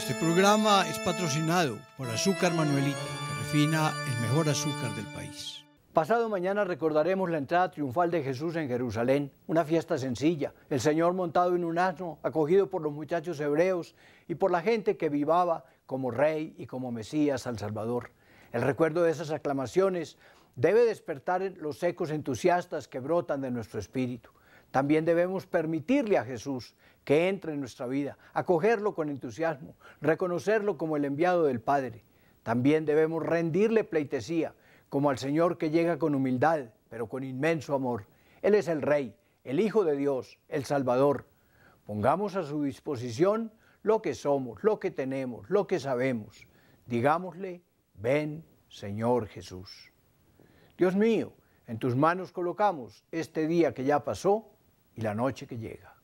Este programa es patrocinado por Azúcar Manuelita, que refina el mejor azúcar del país. Pasado mañana recordaremos la entrada triunfal de Jesús en Jerusalén, una fiesta sencilla, el Señor montado en un asno, acogido por los muchachos hebreos y por la gente que vivaba como rey y como Mesías al Salvador. El recuerdo de esas aclamaciones debe despertar los ecos entusiastas que brotan de nuestro espíritu. También debemos permitirle a Jesús que entre en nuestra vida, acogerlo con entusiasmo, reconocerlo como el enviado del Padre. También debemos rendirle pleitesía, como al Señor que llega con humildad, pero con inmenso amor. Él es el Rey, el Hijo de Dios, el Salvador. Pongamos a su disposición lo que somos, lo que tenemos, lo que sabemos. Digámosle, ven Señor Jesús. Dios mío, en tus manos colocamos este día que ya pasó la noche que llega.